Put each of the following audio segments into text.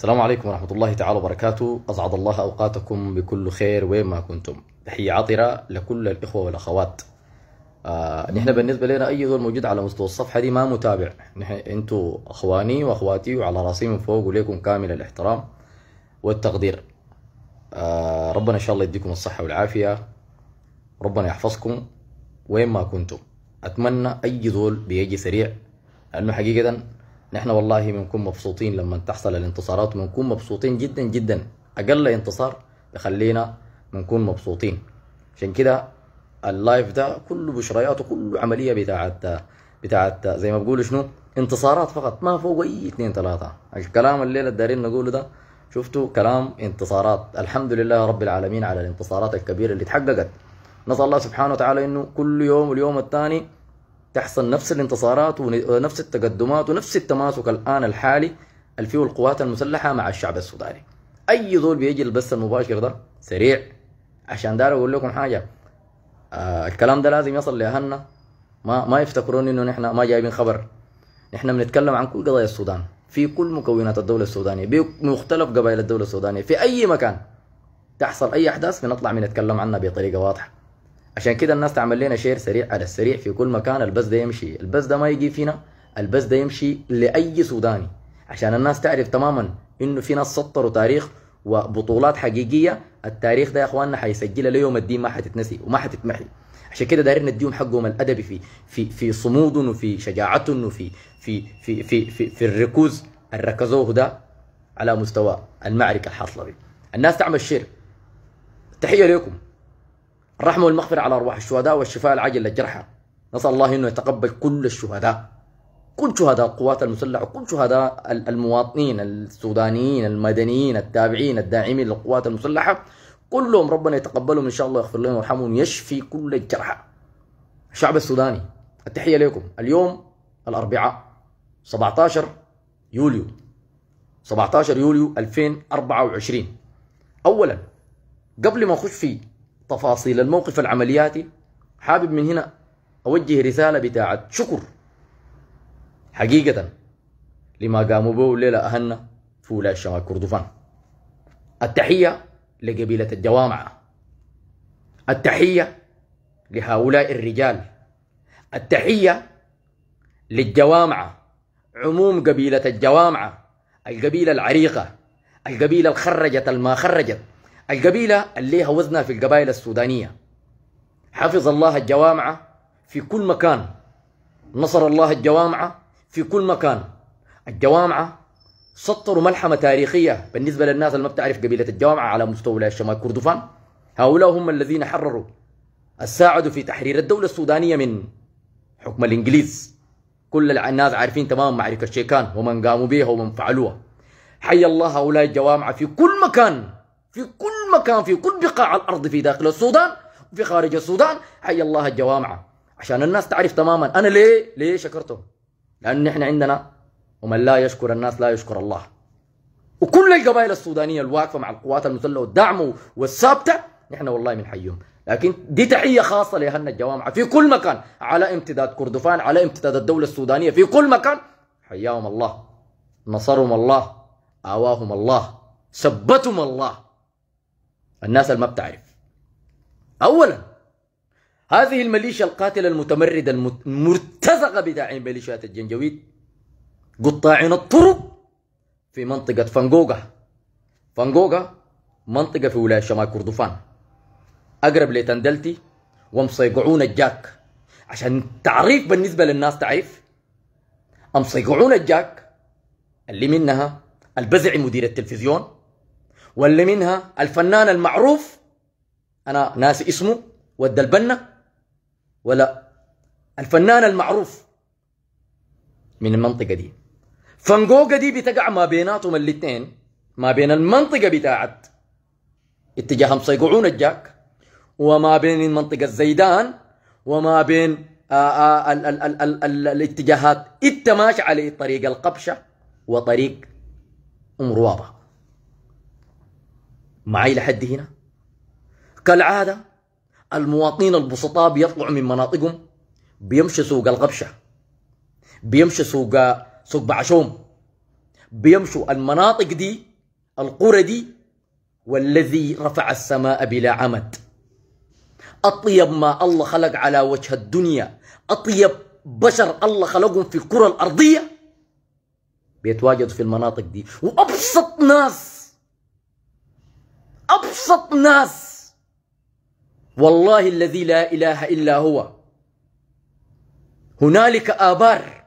السلام عليكم ورحمة الله تعالى وبركاته أسعد الله أوقاتكم بكل خير وين ما كنتم تحية عطرة لكل الإخوة والأخوات آه، نحن بالنسبة لنا أي زول موجود على مستوى الصفحة دي ما متابع نحن أنتوا أخواني وأخواتي وعلى راسي من فوق وليكم كامل الاحترام والتقدير آه، ربنا إن شاء الله يديكم الصحة والعافية ربنا يحفظكم وين ما كنتم أتمنى أي زول بيجي سريع لأنه حقيقة نحن والله بنكون مبسوطين لما تحصل الانتصارات بنكون مبسوطين جدا جدا اقل انتصار بخلينا بنكون مبسوطين عشان كده اللايف ده كله بشريات وكله عمليه بتاعت بتاعت زي ما بقولوا شنو انتصارات فقط ما فوق اي اثنين ثلاثه الكلام الليله دارين نقوله ده شفتوا كلام انتصارات الحمد لله رب العالمين على الانتصارات الكبيره اللي تحققت نسال الله سبحانه وتعالى انه كل يوم واليوم الثاني تحصل نفس الانتصارات ونفس التقدمات ونفس التماسك الآن الحالي اللي فيه القوات المسلحة مع الشعب السوداني أي زول بيجي البث المباشر ده سريع عشان دار أقول لكم حاجة آه الكلام ده لازم يصل لأهلنا ما ما يفتكرون إنه نحن ما جايبين خبر نحن بنتكلم عن كل قضايا السودان في كل مكونات الدولة السودانية بمختلف قبائل الدولة السودانية في أي مكان تحصل أي أحداث بنطلع بنتكلم عنها بطريقة واضحة عشان كده الناس تعمل لنا شير سريع على السريع في كل مكان البس ده يمشي البس ده ما يجي فينا البس ده يمشي لاي سوداني عشان الناس تعرف تماما انه في ناس سطروا تاريخ وبطولات حقيقيه التاريخ ده يا اخواننا حيسجلها ليوم الدين ما حتتنسي وما حتتمحي عشان كده دايرين نديهم حقهم الادبي في في في صمودهم وفي شجاعتهم وفي في في في في, في الركوز الركزوه ده على مستوى المعركه الحاصله به الناس تعمل شير تحيه لكم الرحمة والمغفرة على أرواح الشهداء والشفاء العاجل للجرحى نسأل الله أنه يتقبل كل الشهداء كل شهداء القوات المسلحة وكل شهداء المواطنين السودانيين المدنيين التابعين الداعمين للقوات المسلحة كلهم ربنا يتقبلهم إن شاء الله يغفر لهم ويرحمهم يشفي كل الجرحى الشعب السوداني التحية لكم اليوم الأربعاء 17 يوليو 17 يوليو 2024 أولا قبل ما أخش في تفاصيل الموقف العملياتي حابب من هنا أوجه رسالة بتاعة شكر حقيقة لما قاموا به الليلة أهلنا في ولاية شمال كردفان التحية لقبيلة الجوامع التحية لهؤلاء الرجال التحية للجوامع عموم قبيلة الجوامع القبيلة العريقة القبيلة الخرجت الما خرجت القبيلة اللي لها وزنها في القبائل السودانية حفظ الله الجوامعة في كل مكان نصر الله الجوامعة في كل مكان الجوامعة سطروا ملحمة تاريخية بالنسبة للناس اللي ما بتعرف قبيلة الجوامعة على مستوى ولاية شمال كردفان هؤلاء هم الذين حرروا ساعدوا في تحرير الدولة السودانية من حكم الإنجليز كل الناس عارفين تمام معركة شيكان ومن قاموا بها ومن فعلوها حي الله هؤلاء الجوامعة في كل مكان في كل مكان في كل بقاع الأرض في داخل السودان وفي خارج السودان حي الله الجوامعة عشان الناس تعرف تماما أنا ليه ليه شكرته لأن نحن عندنا ومن لا يشكر الناس لا يشكر الله وكل القبائل السودانية الواقفة مع القوات المسلحة والدعم والثابتة نحن والله من حيهم لكن دي تحية خاصة لأهلنا الجوامعة في كل مكان على امتداد كردفان على امتداد الدولة السودانية في كل مكان حياهم الله نصرهم الله آواهم الله ثبتهم الله الناس اللي ما بتعرف اولا هذه الميليشيا القاتله المتمرده المرتزقه بداعين ميليشيات الجنجويد قطاعين الطرق في منطقه فانجوغا فانجوغا منطقه في ولايه شمال كردفان اقرب لتندلتي ومصيقعون الجاك عشان تعريف بالنسبه للناس تعريف امصيقعون الجاك اللي منها البزعي مدير التلفزيون واللي منها الفنان المعروف انا ناسي اسمه ود البنا ولا الفنان المعروف من المنطقه دي فانجوجا دي بتقع ما بيناتهم الاثنين ما بين المنطقه بتاعت اتجاه مصيقعون الجاك وما بين المنطقه الزيدان وما بين آآ آه، آآ آه، الاتجاهات انت ماشي على طريق القبشه وطريق ام روابه معي لحد هنا كالعادة المواطنين البسطاء بيطلعوا من مناطقهم بيمشي سوق الغبشة بيمشي سوق سوق بعشوم بيمشوا المناطق دي القرى دي والذي رفع السماء بلا عمد أطيب ما الله خلق على وجه الدنيا أطيب بشر الله خلقهم في الكرة الأرضية بيتواجدوا في المناطق دي وأبسط ناس أبسط ناس والله الذي لا إله إلا هو هنالك آبار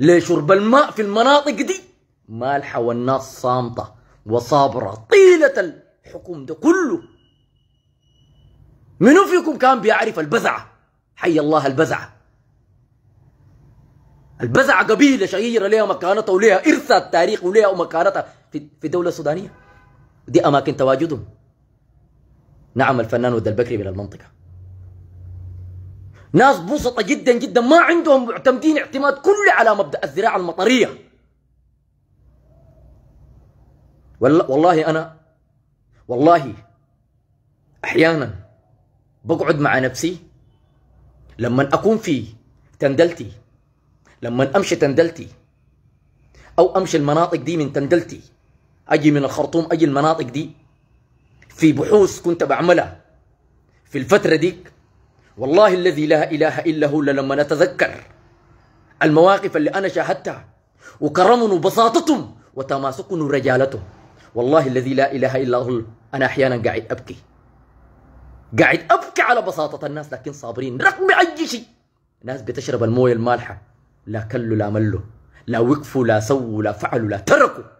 لشرب الماء في المناطق دي مالحة والناس صامتة وصابرة طيلة الحكم ده كله منو فيكم كان بيعرف البزعة حي الله البزعة البزعة قبيلة شهيرة لها مكانتها ولها إرثها التاريخ ولها مكانتها في الدولة السودانية دي أماكن تواجدهم نعم الفنان ود البكري من المنطقة ناس بسطة جدا جدا ما عندهم معتمدين اعتماد كل على مبدأ الزراعة المطرية والله أنا والله أحيانا بقعد مع نفسي لما أكون في تندلتي لما أمشي تندلتي أو أمشي المناطق دي من تندلتي اجي من الخرطوم اجي المناطق دي في بحوث كنت بعملها في الفترة ديك والله الذي لا اله الا هو لما نتذكر المواقف اللي انا شاهدتها وكرمن وبساطتهم وتماسكن ورجالتهم والله الذي لا اله الا هو انا احيانا قاعد ابكي قاعد ابكي على بساطة الناس لكن صابرين رغم اي شيء ناس بتشرب المويه المالحه لا كلوا لا ملوا لا وقفوا لا سووا لا فعلوا لا تركوا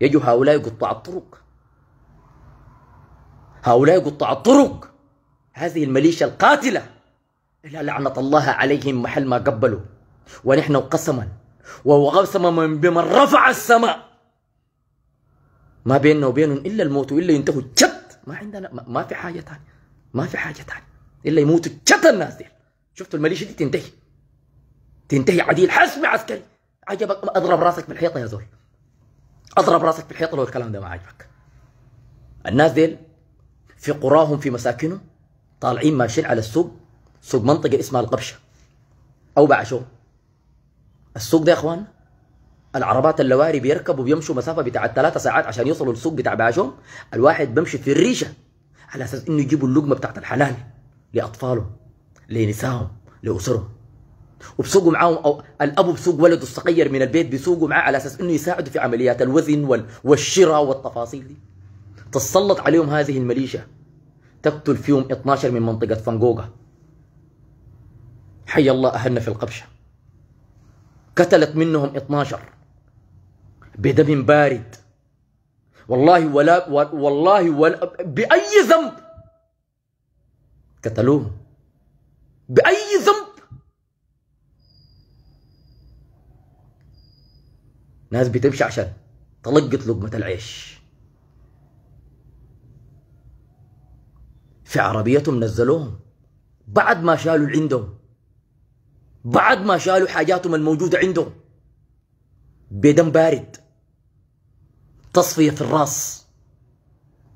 يجوا هؤلاء قطاع الطرق هؤلاء قطاع الطرق هذه المليشة القاتلة إلا لعنة الله عليهم محل ما قبلوا ونحن قسما وقسما من بمن رفع السماء ما بيننا وبينهم إلا الموت وإلا ينتهوا جد ما عندنا ما في حاجة ثانية ما في حاجة ثانية إلا يموتوا جد الناس دي شفتوا المليشة دي تنتهي تنتهي عديل حسب عسكري عجبك اضرب راسك بالحيطة يا زول اضرب راسك بالحيطه لو الكلام ده ما عجبك الناس ديل في قراهم في مساكنهم طالعين ماشيين على السوق سوق منطقه اسمها القبشه او بعشو السوق ده يا اخوان العربات اللواري بيركبوا بيمشوا مسافه بتاع ثلاثة ساعات عشان يوصلوا للسوق بتاع بعشو الواحد بيمشي في الريشه على اساس انه يجيبوا اللقمه بتاعت الحلال لاطفالهم لنسائهم لاسرهم وبسوقوا معاهم الاب بسوق ولده الصغير من البيت بسوقوا معاه على اساس انه يساعده في عمليات الوزن والشراء والتفاصيل دي تسلط عليهم هذه المليشة تقتل فيهم 12 من منطقة فانجوغا حي الله أهلنا في القبشة قتلت منهم 12 بدم بارد والله ولا والله ولا بأي ذنب قتلوهم بأي ناس بتمشي عشان تلقط لقمة العيش في عربيتهم نزلوهم بعد ما شالوا عندهم بعد ما شالوا حاجاتهم الموجودة عندهم بدم بارد تصفية في الراس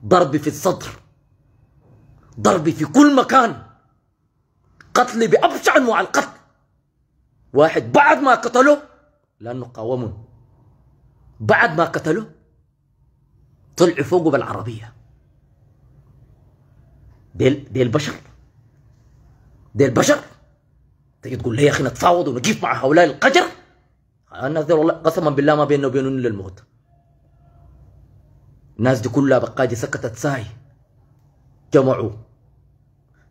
ضرب في الصدر ضرب في كل مكان قتل بأبشع أنواع القتل واحد بعد ما قتله لأنه قاومه بعد ما قتلوه طلعوا فوقه بالعربية ديل ديل بشر ديل بشر تيجي تقول لي يا اخي نتفاوض ونجيب مع هؤلاء القجر الناس والله قسما بالله ما بيننا وبينهم الا الموت الناس دي كلها بقاجي سكتت ساي جمعوا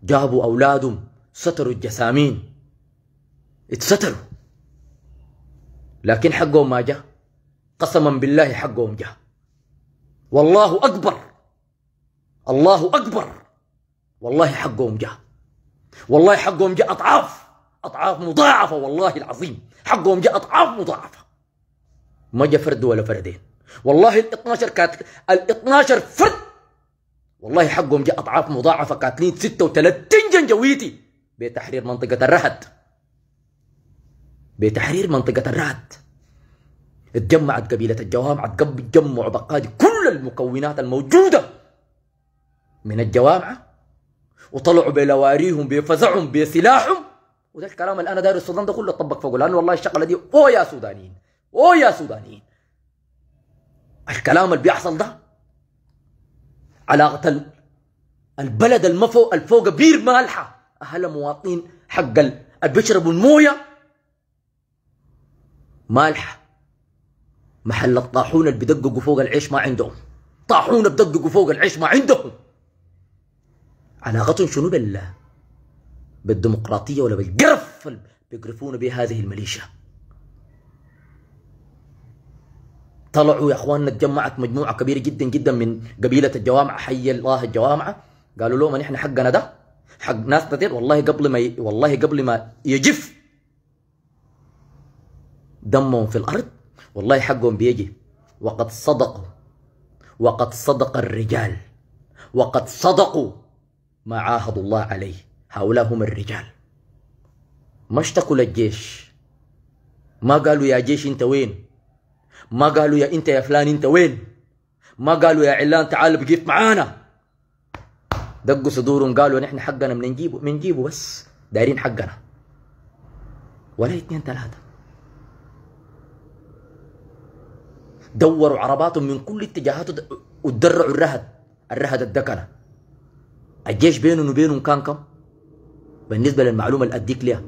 جابوا اولادهم ستروا الجسامين اتستروا لكن حقهم ما جاء قسما بالله حقهم جه والله أكبر الله أكبر والله حقهم جه والله حقهم جه أضعاف أضعاف مضاعفة والله العظيم حقهم جه أضعاف مضاعفة ما جاء فرد ولا فردين والله ال 12 كات ال 12 فرد والله حقهم جاء أضعاف مضاعفة قاتلين 36 جنجويتي بتحرير منطقة الرهد بتحرير منطقة الرهد اتجمعت قبيلة الجوامعة تجمعوا بقادي كل المكونات الموجودة من الجوامعة وطلعوا بلواريهم بفزعهم بسلاحهم وده الكلام اللي انا داير السودان ده كله طبق فوقه لانه والله الشغله دي او يا سودانيين او يا سودانيين الكلام اللي بيحصل ده علاقه البلد المفو الفوق بير مالحه اهل مواطنين حق اللي بيشربوا المويه مالحه محل الطاحونه اللي بيدققوا فوق العيش ما عندهم طاحونه بدققوا فوق العيش ما عندهم علاقتهم شنو بال بالديمقراطيه ولا بالقرف بيقرفون بهذه المليشه الميليشيا طلعوا يا اخواننا اتجمعت مجموعه كبيره جدا جدا من قبيله الجوامعه حي الله الجوامعه قالوا لهم نحن حقنا ده حق ناس كثير والله قبل ما ي... والله قبل ما يجف دمهم في الارض والله حقهم بيجي وقد صدقوا وقد صدق الرجال وقد صدقوا ما عاهدوا الله عليه هؤلاء هم الرجال ما اشتكوا للجيش ما قالوا يا جيش انت وين ما قالوا يا انت يا فلان انت وين ما قالوا يا علان تعال بقيت معانا دقوا صدورهم قالوا نحن حقنا بنجيبه بنجيبه بس دايرين حقنا ولا اثنين ثلاثه دوروا عرباتهم من كل اتجاهات ودرعوا الرهد الرهد الدكنه الجيش بينهم وبينهم كان كم؟ بالنسبه للمعلومه اللي اديك ليها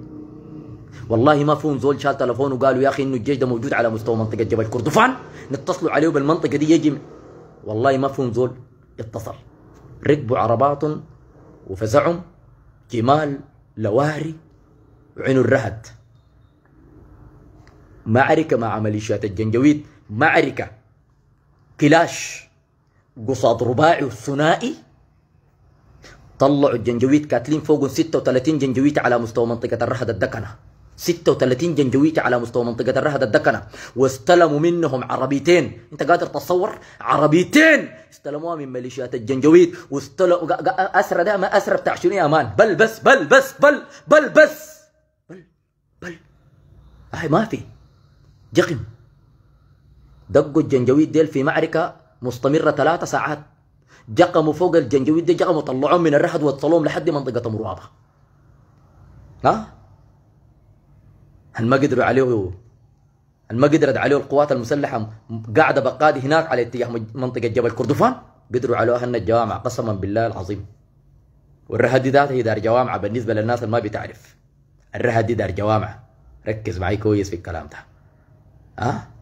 والله ما فيهم زول شال تلفون وقالوا يا اخي انه الجيش ده موجود على مستوى منطقه جبل كردفان نتصلوا عليه بالمنطقه دي يجي والله ما فيهم زول اتصل ركبوا عربات وفزعهم جمال لواري عين الرهد معركه مع ميليشيات الجنجويد معركة كلاش قصاد رباعي وثنائي طلعوا الجنجويت كاتلين فوق 36 جنجويت على مستوى منطقة الرهد الدكنة 36 جنجويت على مستوى منطقة الرهد الدكنة واستلموا منهم عربيتين انت قادر تتصور عربيتين استلموها من ميليشيات الجنجويت واستلموا اسرى ده ما اسرى بتاع شنو يا مان بل بس بل بس بل بل بس بل بل, بل. ما في جقم دقوا الجنجويد ديل في معركة مستمرة ثلاثة ساعات جقموا فوق الجنجويد ديل جقموا طلعوهم من الرحد وطلعوهم لحد منطقة مروابة ها هل ما قدروا عليه هل ما قدرت عليه القوات المسلحة قاعدة بقادي هناك على اتجاه منطقة جبل كردفان قدروا عليه أهلنا الجوامع قسما بالله العظيم والرهد دي ذاتها هي دار جوامع بالنسبة للناس اللي ما بتعرف الرهد دي دار جوامع ركز معي كويس في الكلام ده ها أه؟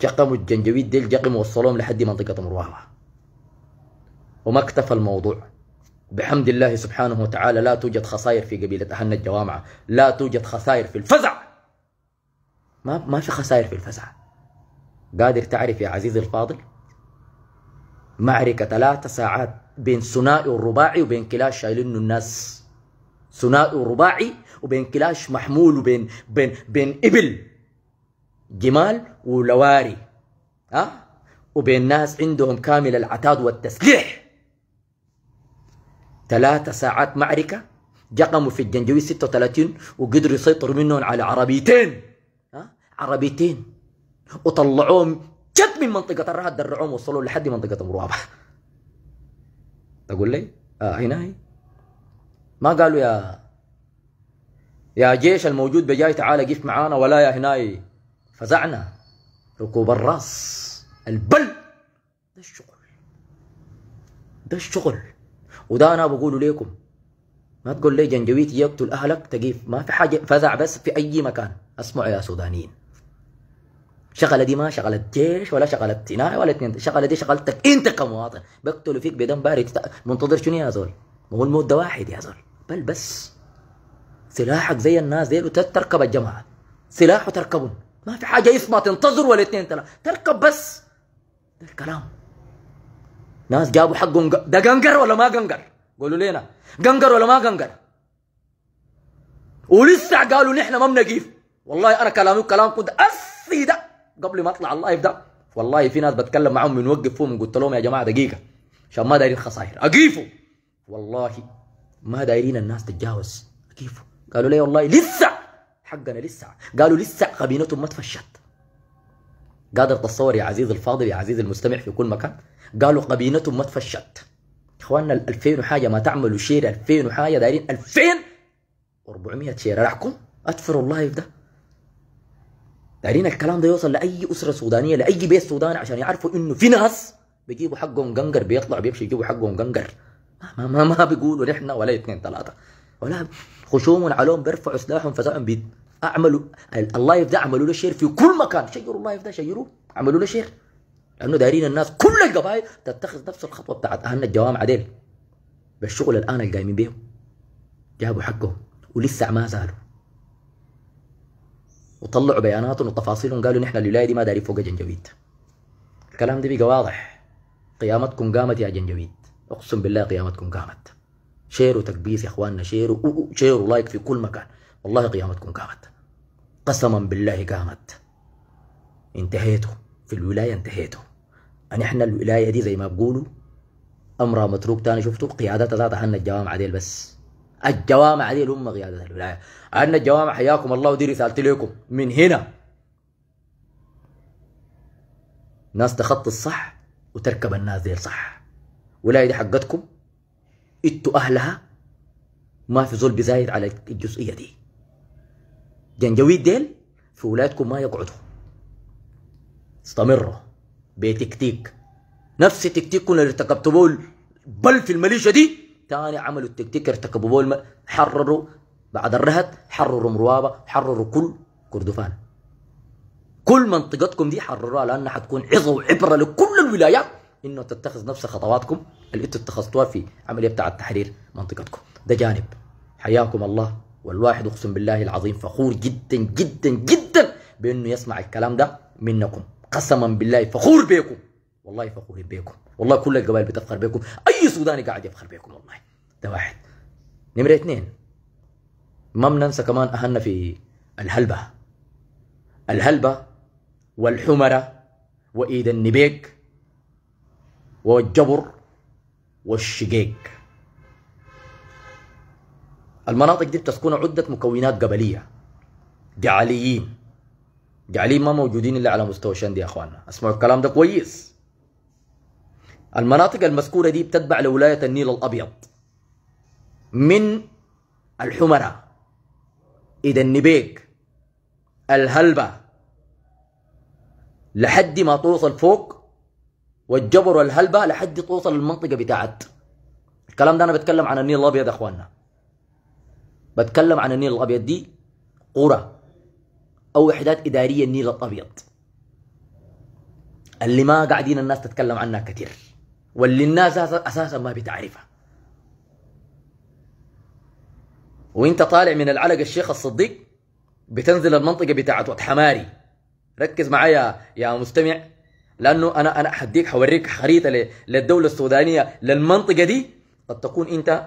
جقموا الجنجويد ديل جقموا وصلوهم لحد منطقة مرواها وما اكتفى الموضوع بحمد الله سبحانه وتعالى لا توجد خسائر في قبيلة أهلنا الجوامعة لا توجد خسائر في الفزع ما ما في خسائر في الفزع قادر تعرف يا عزيزي الفاضل معركة ثلاثة ساعات بين ثنائي والرباعي وبين كلاش شايلينه الناس ثنائي ورباعي وبين كلاش محمول وبين بين بين ابل جمال ولواري ها أه؟ وبين ناس عندهم كامل العتاد والتسليح ثلاثة ساعات معركة جقموا في الجنجوي 36 وقدروا يسيطروا منهم على عربيتين ها أه؟ عربيتين وطلعوهم جد من منطقة الرهد درعوهم وصلوا لحد منطقة مروابة تقول لي آه هنا هي ما قالوا يا يا جيش الموجود بجاي تعال قف معانا ولا يا هناي فزعنا ركوب الراس البل ده الشغل ده الشغل وده انا بقوله ليكم ما تقول لي جنجويت يقتل اهلك تقيف ما في حاجه فزع بس في اي مكان اسمعوا يا سودانيين شغله دي ما شغلت جيش ولا شغلت هنا ولا اتنين شغله دي شغلتك انت كمواطن بقتل فيك بدم بارد منتظر شنو يا زول ما هو الموت ده واحد يا زول بل بس سلاحك زي الناس ديل تركب الجماعه سلاح تركبهم ما في حاجة يثبت انتظر ولا اثنين ثلاثة تركب بس ده الكلام ناس جابوا حقهم ده قنقر ولا ما قنقر قولوا لينا قنقر ولا ما قنقر ولسه قالوا نحن ما بنقيف والله انا كلامي كلام كنت اصي ده قبل ما اطلع اللايف ده والله في ناس بتكلم معاهم من وقف فيهم قلت لهم يا جماعه دقيقه عشان ما دايرين خسائر اقيفوا والله ما دايرين الناس تتجاوز اقيفوا قالوا لي والله لسه حقنا لسه قالوا لسه خبينتهم ما تفشت قادر تتصور يا عزيز الفاضل يا عزيز المستمع في كل مكان قالوا قبينتهم ما تفشت اخواننا 2000 وحاجه ما تعملوا شير 2000 وحاجه دايرين 2400 شير راحكم اتفروا اللايف ده دايرين الكلام ده يوصل لاي اسره سودانيه لاي بيت سوداني عشان يعرفوا انه في ناس بيجيبوا حقهم قنقر بيطلع بيمشي يجيبوا حقهم قنقر ما ما ما, ما بيقولوا نحن ولا اثنين ثلاثه ولا خشوم عليهم بيرفعوا سلاحهم فزعهم بيد اعملوا الله ده اعملوا له شير في كل مكان شيروا الله ده شيروا اعملوا له شير لانه دايرين الناس كل القبائل تتخذ نفس الخطوه بتاعت اهلنا الجوامع ديل بالشغل الان القايمين بيهم جابوا حقهم ولسه ما زالوا وطلعوا بياناتهم وتفاصيلهم قالوا نحن الولايه دي ما دارين فوق جنجويد الكلام ده بقى واضح قيامتكم قامت يا جنجويد اقسم بالله قيامتكم قامت شيروا تكبيس يا اخواننا شيروا شيروا لايك في كل مكان والله قيامتكم قامت قسما بالله قامت انتهيتوا في الولاية انتهيتوا أن إحنا الولاية دي زي ما بقولوا أمرها متروك تاني شفتوا قيادتها ذاتها عنا الجوامع ديل بس الجوامع ديل هم قيادة الولاية عنا الجوامع حياكم الله ودي رسالتي لكم من هنا ناس تخطي الصح وتركب الناس ديل صح ولاية دي حقتكم انتوا أهلها ما في ظلم بزايد على الجزئية دي جنجويد ديل في ولادكم ما يقعدوا استمروا بتكتيك نفس تكتيككم اللي ارتكبتوا بول بل في الميليشيا دي تاني عملوا التكتيك ارتكبوا بول حرروا بعد الرهط حرروا مروابه حرروا كل كردفان كل منطقتكم دي حرروها لانها حتكون عظه وعبره لكل الولايات انه تتخذ نفس خطواتكم اللي انتم اتخذتوها في عمليه بتاع التحرير منطقتكم ده جانب حياكم الله والواحد اقسم بالله العظيم فخور جدا جدا جدا بانه يسمع الكلام ده منكم قسما بالله فخور بيكم والله فخورين بيكم والله كل القبائل بتفخر بيكم اي سوداني قاعد يفخر بيكم والله ده واحد نمره اثنين ما بننسى كمان اهلنا في الهلبه الهلبه والحمره وايد النبيك والجبر والشقيق المناطق دي بتسكنها عدة مكونات قبلية جعليين جعليين ما موجودين إلا على مستوى شند يا أخواننا اسمعوا الكلام ده كويس المناطق المذكورة دي بتتبع لولاية النيل الأبيض من الحمرة إذا النبيك الهلبة لحد ما توصل فوق والجبر والهلبة لحد توصل المنطقة بتاعت الكلام ده أنا بتكلم عن النيل الأبيض يا أخواننا بتكلم عن النيل الابيض دي قرى او وحدات اداريه النيل الابيض اللي ما قاعدين الناس تتكلم عنها كثير واللي الناس اساسا ما بتعرفها وانت طالع من العلق الشيخ الصديق بتنزل المنطقه بتاعت وقت حماري ركز معايا يا مستمع لانه انا انا حديك حوريك خريطه للدوله السودانيه للمنطقه دي قد تكون انت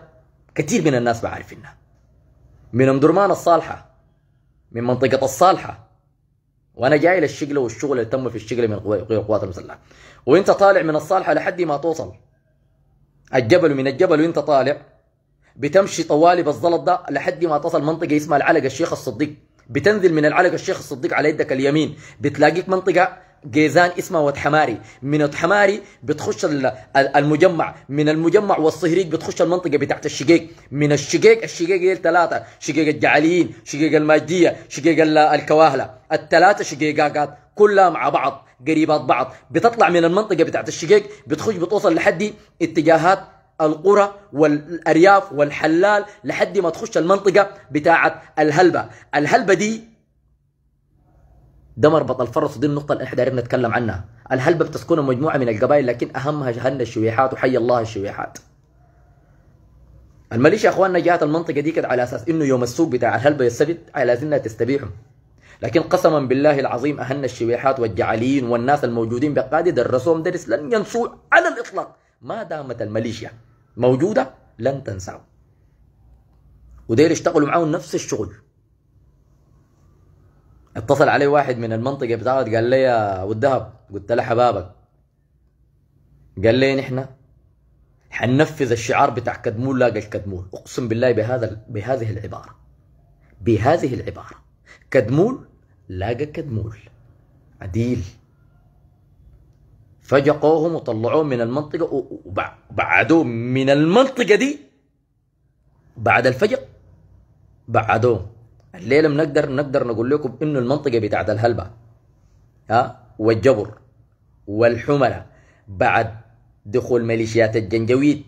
كثير من الناس بعرفينها من ام درمان الصالحه من منطقه الصالحه وانا جاي للشقله والشغل اللي تم في الشقله من القوات المسلحه وانت طالع من الصالحه لحد ما توصل الجبل من الجبل وانت طالع بتمشي طوالي بالزلط ده لحد ما تصل منطقه اسمها العلقه الشيخ الصديق بتنزل من العلقه الشيخ الصديق على يدك اليمين بتلاقيك منطقه جيزان اسمها وتحماري من وتحماري بتخش المجمع من المجمع والصهريج بتخش المنطقه بتاعت الشقيق من الشقيق الشقيق دي ثلاثه شقيق الجعليين شقيق الماجديه شقيق الكواهله الثلاثه شقيقات كلها مع بعض قريبات بعض بتطلع من المنطقه بتاعت الشقيق بتخش بتوصل لحد اتجاهات القرى والارياف والحلال لحد ما تخش المنطقه بتاعت الهلبه الهلبه دي ده مربط الفرس ودي النقطة اللي احنا دايرين نتكلم عنها الهلبة بتسكن مجموعة من القبائل لكن أهمها جهن الشويحات وحي الله الشويحات الميليشيا اخواننا جهات المنطقة دي كده على أساس إنه يوم السوق بتاع الهلبة يستفيد على أساس تستبيحهم لكن قسما بالله العظيم أهن الشويحات والجعاليين والناس الموجودين بقادة درسوهم درس لن ينسوا على الإطلاق ما دامت الميليشيا موجودة لن تنسوا. ودير اشتغلوا معاهم نفس الشغل اتصل علي واحد من المنطقة بتاعت قال لي يا والذهب قلت له حبابك قال لي نحن حننفذ الشعار بتاع كدمول لاقى الكدمول اقسم بالله بهذا بهذه العبارة بهذه العبارة كدمول لاقى كدمول عديل فجقوهم وطلعوهم من المنطقة وبعدوهم من المنطقة دي بعد الفجر بعدوهم الليله بنقدر نقدر نقول لكم انه المنطقه بتاعت الهلبة ها والجبر والحمره بعد دخول ميليشيات الجنجويد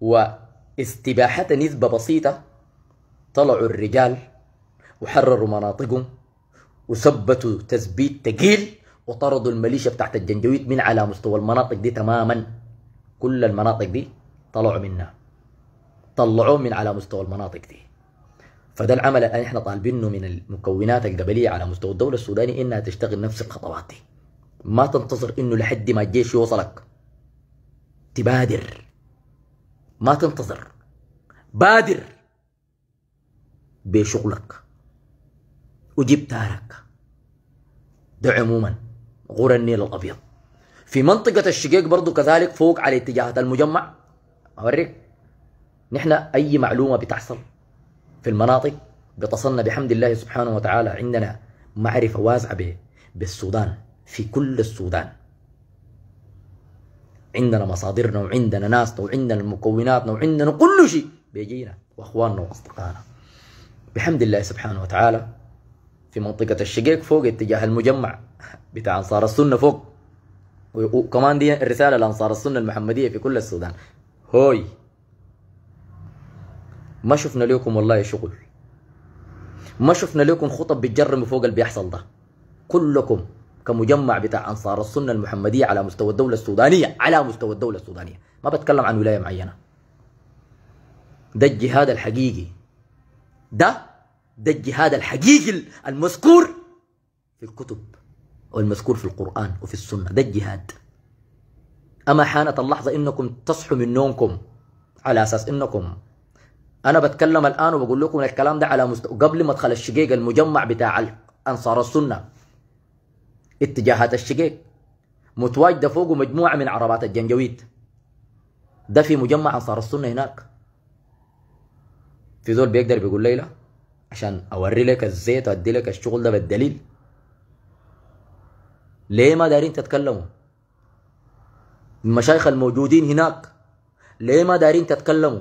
واستباحة نسبة بسيطة طلعوا الرجال وحرروا مناطقهم وثبتوا تثبيت ثقيل وطردوا الميليشيا بتاعت الجنجويد من على مستوى المناطق دي تماما كل المناطق دي طلعوا منها طلعوه من على مستوى المناطق دي فده العمل الان احنا طالبينه من المكونات القبليه على مستوى الدوله السوداني انها تشتغل نفس الخطوات دي ما تنتظر انه لحد ما الجيش يوصلك تبادر ما تنتظر بادر بشغلك وجيب تارك ده عموما غور النيل الابيض في منطقة الشقيق برضو كذلك فوق على اتجاهات المجمع أوريك نحن أي معلومة بتحصل في المناطق بتصلنا بحمد الله سبحانه وتعالى عندنا معرفة واسعة بالسودان في كل السودان عندنا مصادرنا وعندنا ناسنا وعندنا مكوناتنا وعندنا كل شيء بيجينا واخواننا واصدقائنا بحمد الله سبحانه وتعالى في منطقة الشقيق فوق اتجاه المجمع بتاع أنصار السنة فوق وكمان دي الرسالة لأنصار السنة المحمدية في كل السودان هوي ما شفنا لكم والله شغل ما شفنا لكم خطب بتجرم فوق اللي بيحصل ده كلكم كمجمع بتاع انصار السنه المحمديه على مستوى الدوله السودانيه على مستوى الدوله السودانيه ما بتكلم عن ولايه معينه ده الجهاد الحقيقي ده ده الجهاد الحقيقي المذكور في الكتب والمذكور في القرآن وفي السنة ده الجهاد أما حانت اللحظة إنكم تصحوا من نومكم على أساس إنكم انا بتكلم الان وبقول لكم الكلام ده على مست... قبل ادخل الشقيق المجمع بتاع انصار السنه اتجاهات الشقيق متواجده فوقه مجموعه من عربات الجنجويد ده في مجمع انصار السنه هناك في زول بيقدر بيقول ليلى عشان اوري لك الزيت وادي لك الشغل ده بالدليل ليه ما دارين تتكلموا المشايخ الموجودين هناك ليه ما دارين تتكلموا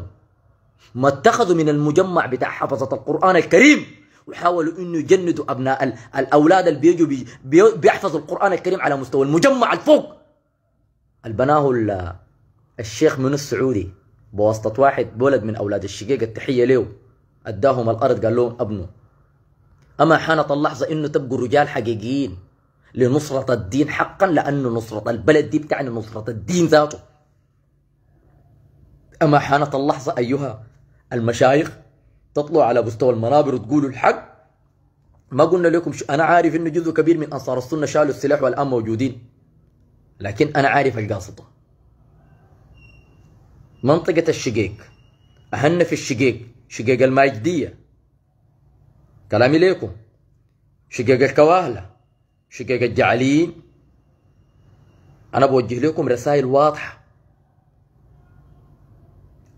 ما اتخذوا من المجمع بتاع حفظة القرآن الكريم وحاولوا انه يجندوا ابناء الاولاد اللي بيجوا بي بيحفظوا القران الكريم على مستوى المجمع الفوق البناه الشيخ من السعودي بواسطه واحد بولد من اولاد الشقيق التحيه له اداهم الارض قال لهم ابنوا اما حانت اللحظه انه تبقوا رجال حقيقيين لنصرة الدين حقا لأنه نصرة البلد دي بتعني نصرة الدين ذاته أما حانت اللحظة أيها المشايخ تطلعوا على مستوى المنابر وتقولوا الحق ما قلنا لكم شو انا عارف انه جزء كبير من انصار السنه شالوا السلاح والان موجودين لكن انا عارف القاصطه منطقه الشقيق اهلنا في الشقيق شقيق الماجديه كلامي لكم شقيق الكواهله شقيق الجعليين انا بوجه لكم رسائل واضحه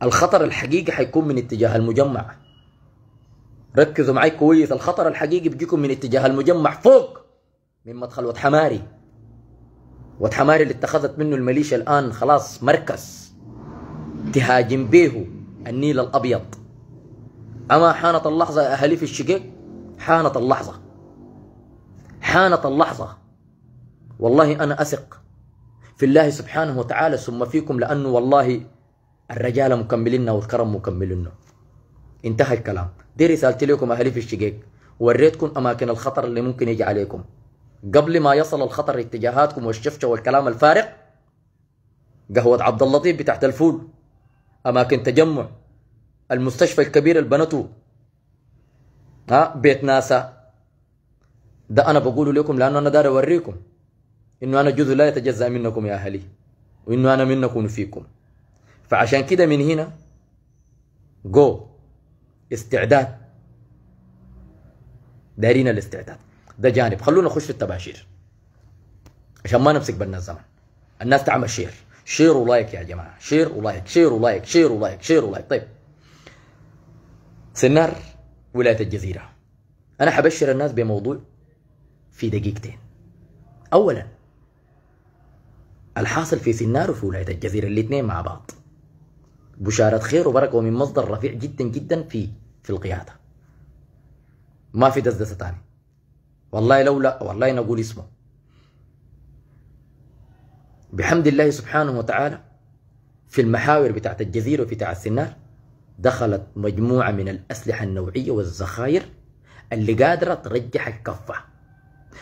الخطر الحقيقي حيكون من اتجاه المجمع ركزوا معي كويس الخطر الحقيقي بيجيكم من اتجاه المجمع فوق من مدخل ود حماري ود حماري اللي اتخذت منه الميليشيا الان خلاص مركز تهاجم به النيل الابيض اما حانت اللحظه يا اهالي في الشقيق حانت اللحظه حانت اللحظه والله انا اثق في الله سبحانه وتعالى ثم فيكم لانه والله الرجال مكمليننا والكرم مكمليننا انتهى الكلام دي رسالتي لكم اهلي في الشقيق وريتكم اماكن الخطر اللي ممكن يجي عليكم قبل ما يصل الخطر اتجاهاتكم والشفشه والكلام الفارغ قهوه عبد اللطيف بتاعت الفول اماكن تجمع المستشفى الكبير البنتو ها بيت ناسا ده انا بقوله لكم لانه انا داري اوريكم انه انا جزء لا يتجزا منكم يا اهلي وانه انا منكم فيكم فعشان كده من هنا جو استعداد دارينا الاستعداد ده جانب خلونا نخش في التباشير عشان ما نمسك بالنا الزمن الناس تعمل شير شير ولايك يا جماعه شير ولايك شير ولايك شير ولايك شير ولايك طيب سنار ولايه الجزيره انا حبشر الناس بموضوع في دقيقتين اولا الحاصل في سنار وفي ولايه الجزيره الاثنين مع بعض بشارة خير وبركة ومن مصدر رفيع جدا جدا في في القيادة ما في دزدسة ثاني والله لولا والله نقول اسمه بحمد الله سبحانه وتعالى في المحاور بتاعت الجزيرة وبتاعت السنار دخلت مجموعة من الأسلحة النوعية والذخائر اللي قادرة ترجح الكفة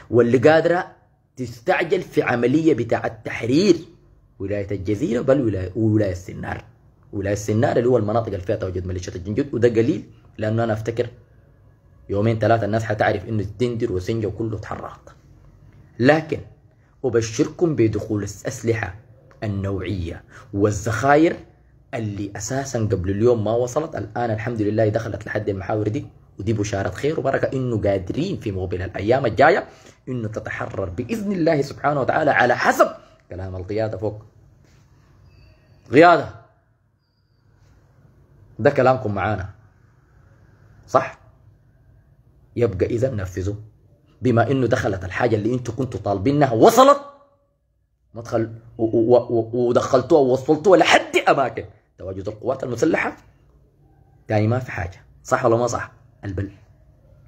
واللي قادرة تستعجل في عملية بتاعت تحرير ولاية الجزيرة بل ولاية السنار ولا السنار اللي هو المناطق اللي فيها تواجد ميليشيات الجنجود وده قليل لانه انا افتكر يومين ثلاثه الناس حتعرف انه الدندر وسنجا وكله تحرك لكن أبشركم بدخول الأسلحة النوعية والذخائر اللي أساسا قبل اليوم ما وصلت الآن الحمد لله دخلت لحد المحاور دي ودي بشارة خير وبركة إنه قادرين في موبيل الأيام الجاية إنه تتحرر بإذن الله سبحانه وتعالى على حسب كلام القيادة فوق قيادة ده كلامكم معانا صح يبقى اذا نفذوا بما انه دخلت الحاجه اللي انتم كنتوا طالبينها وصلت مدخل ودخلتوها ووصلتوها لحد اماكن تواجد القوات المسلحه تاني ما في حاجه صح ولا ما صح البل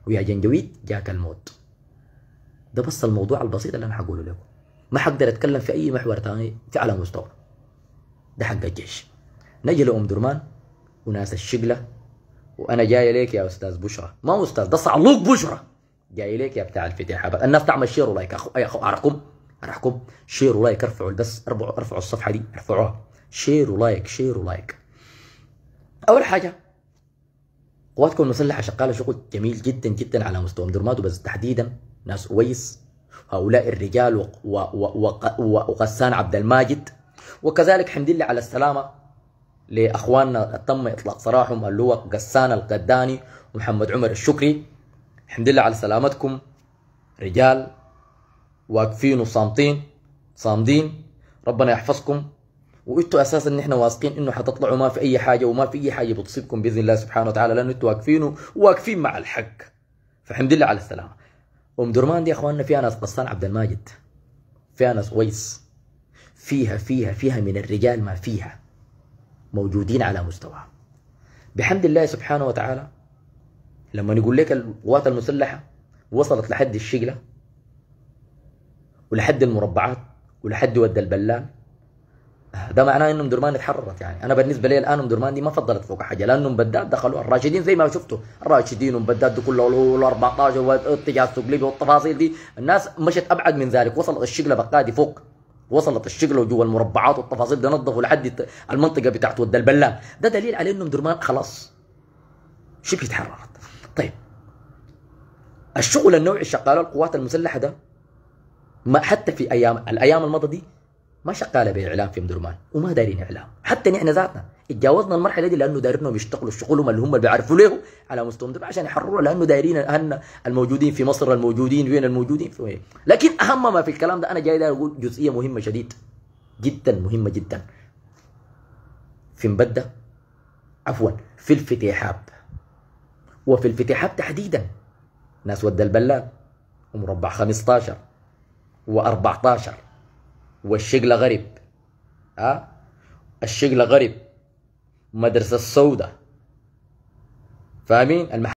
ويا جنجويد جاك الموت ده بس الموضوع البسيط اللي انا حقوله لكم ما حقدر اتكلم في اي محور ثاني على مستوى ده حق الجيش نجي لام درمان وناس الشقلة وانا جاي ليك يا استاذ بشرى ما هو استاذ ده صعلوك بشرى جاي ليك يا بتاع الفتيحة الناس تعمل شير ولايك اخو اي اخو ارحكم ارحكم شير ولايك ارفعوا بس ارفعوا ارفعوا الصفحة دي ارفعوها شير ولايك شير ولايك اول حاجة قواتكم المسلحة شغالة شغل جميل جدا جدا على مستوى مدرمات وبس تحديدا ناس اويس هؤلاء الرجال وغسان عبد الماجد وكذلك حمد الله على السلامة لاخواننا تم اطلاق سراحهم اللي هو قسان القداني ومحمد عمر الشكري الحمد لله على سلامتكم رجال واقفين وصامتين صامدين ربنا يحفظكم وانتوا اساسا نحن واثقين انه حتطلعوا ما في اي حاجه وما في اي حاجه بتصيبكم باذن الله سبحانه وتعالى لانه انتوا واقفين وواقفين مع الحق فالحمد لله على السلامه ام درمان دي اخواننا فيها ناس قسان عبد الماجد فيها ناس ويس فيها فيها فيها من الرجال ما فيها موجودين على مستوى بحمد الله سبحانه وتعالى لما يقول لك القوات المسلحة وصلت لحد الشقلة ولحد المربعات ولحد ود البلال ده معناه انهم درمان اتحررت يعني انا بالنسبه لي الان ام درمان دي ما فضلت فوق حاجه لانه مبدات دخلوا الراشدين زي ما شفتوا الراشدين ومبدات دي كلها وال 14 والاتجاه السوق والتفاصيل دي الناس مشت ابعد من ذلك وصلت الشقله بقادي فوق وصلت الشغله جوا المربعات والتفاصيل ده نظفوا لحد المنطقه بتاعت ود البلام ده دليل على انهم درمان خلاص شبه تحررت طيب الشغل النوعي شغال القوات المسلحه ده ما حتى في ايام الايام الماضيه دي ما شغاله بالاعلام في مدرمان وما دارين اعلام حتى نحن ذاتنا اتجاوزنا المرحله دي لانه انهم يشتغلوا شغلهم اللي هم بيعرفوا له على مستوى مدرمان عشان يحرروا لانه دايرين ان الموجودين في مصر الموجودين وين الموجودين في وين لكن اهم ما في الكلام ده انا جاي داير اقول جزئيه مهمه شديد جدا مهمه جدا في مبدة عفوا في الفتيحاب وفي الفتيحاب تحديدا ناس ود البلاد ومربع 15 و14 والشقلة غرب أه؟ الشقلة غرب مدرسة السوداء فاهمين؟